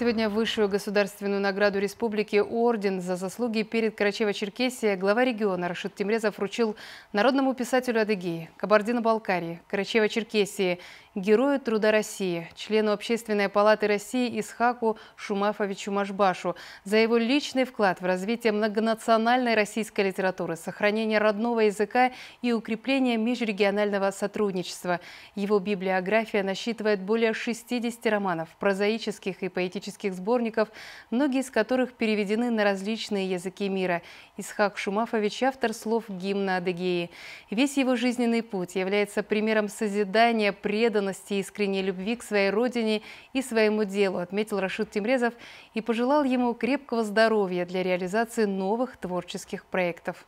Сегодня высшую государственную награду республики «Орден» за заслуги перед Карачево-Черкесией глава региона Рашид Тимрезов вручил народному писателю Адыгеи, Кабардино-Балкарии, Карачево-Черкесии Герою труда России, члену Общественной палаты России Исхаку Шумафовичу Машбашу за его личный вклад в развитие многонациональной российской литературы, сохранение родного языка и укрепление межрегионального сотрудничества. Его библиография насчитывает более 60 романов, прозаических и поэтических сборников, многие из которых переведены на различные языки мира. Исхак Шумафович – автор слов гимна Адыгеи. Весь его жизненный путь является примером созидания, преданности, преданности и искренней любви к своей родине и своему делу, отметил Рашид Тимрезов и пожелал ему крепкого здоровья для реализации новых творческих проектов.